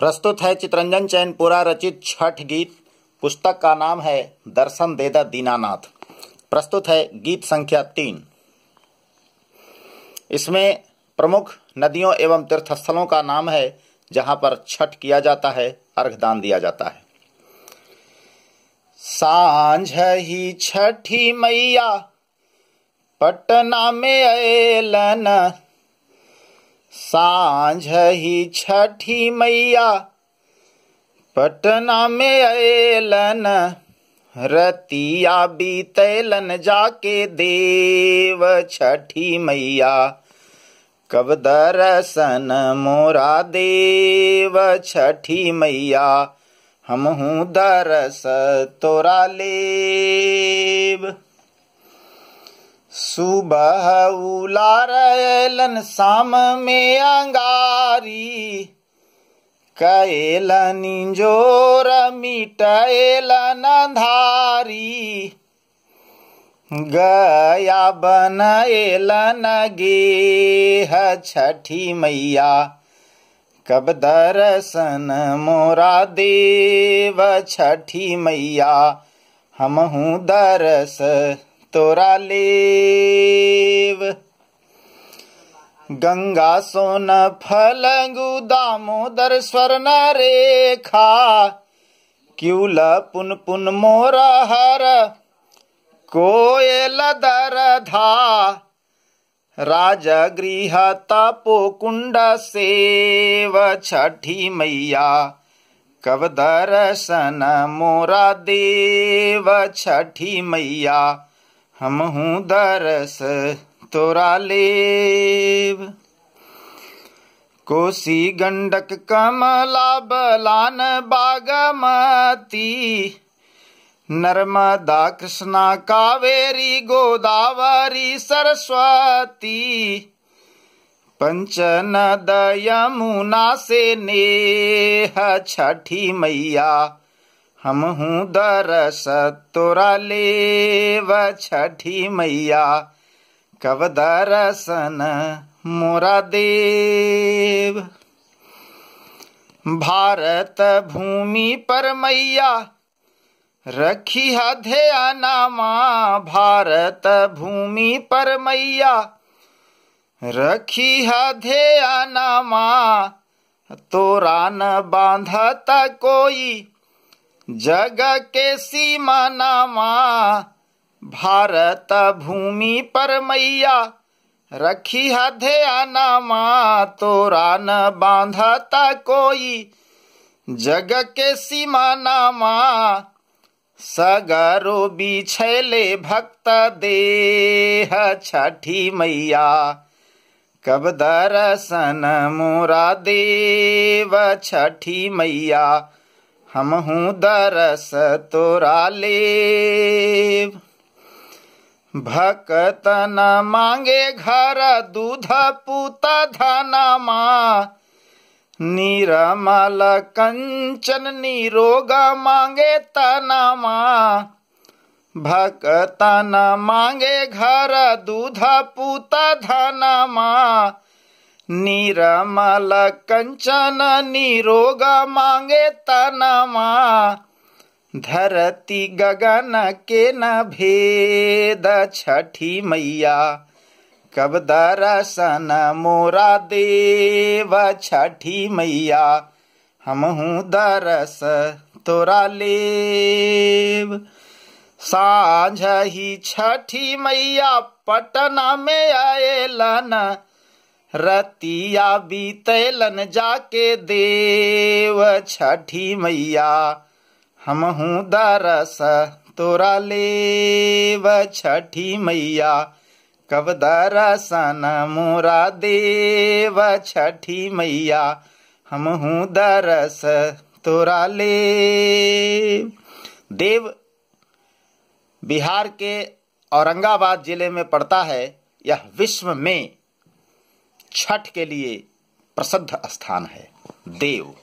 प्रस्तुत है चितरंजन चैनपुरा रचित छठ गीत पुस्तक का नाम है दर्शन देदा दीनानाथ प्रस्तुत है गीत संख्या तीन इसमें प्रमुख नदियों एवं तीर्थस्थलों का नाम है जहाँ पर छठ किया जाता है अर्घदान दिया जाता है सांझ ही छठी मैया पटना में सांझ ही छठी मैया पटना में अलन रतिया बीतलन जाके देव छठी मैया कब दरसन मोरा देव छठी मैया हूँ दरस तोरा लेब सुबह उलारलन शाम में अंगारी कैलन जोर मिटैलन धारी गया बनैलन गेह छठी मैया कब दर्शन मोरा देव छठी मैया हम हूँ दरस तोरा लेव गंगा सोन फलंगु दामोदर स्वर्ण रेखा क्यूल पुन पुन मोर हर कोयल दर धा गृह तपो कुंड सेव छठी मैया कव दर्शन मोरा देव छठी मैया हम हूँ दरस तोरा लेब कोसी गंडक कमला बलान बागमती नर्मदा कृष्णा कावेरी गोदावरी सरस्वती पंचन यमुना से नेह छठी मैया हम हूँ दरस तोरा लेव छठी मैया कब दरसन मोरा देव भारत भूमि पर मैया रखी है आना मा भारत भूमि पर मैया रखी है आना माँ तोरा न बांधता कोई जग के सीमा नामा भारत भूमि पर मैया रखी है ध्यानामा तोरा न बांधता कोई जग के सीमा नामा सगरो बिछले भक्त देह छठी मैया कब दर्शन मोरा देव छठी मैया हम हूँ दरस तोरा ले न मांगे घर दूध पूत मा निरमल कंचन निरोग मांगे मा तनमा न मांगे घर दूध धना मा निरमल कंचन निरोग मांगे तनमा धरती गगन के न भेद छठी मैया कब दरसन मोरा देव छठी मैया हूँ दरस तोरा लेव साझ ही छठी मैया पटना में आएलन रतिया बीतलन जाके देव छठी मैया हम हूँ दरस तोरा लेव छठी मैया कब दरसन मोरा देव छठी मैया हम हूँ दरस तोरा ले देव बिहार के औरंगाबाद जिले में पड़ता है यह विश्व में छठ के लिए प्रसिद्ध स्थान है देव